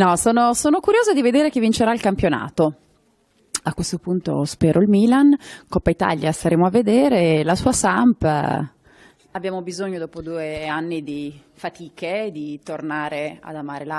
No, sono, sono curiosa di vedere chi vincerà il campionato. A questo punto spero il Milan, Coppa Italia staremo a vedere, la sua Samp. Abbiamo bisogno dopo due anni di fatiche di tornare ad amare la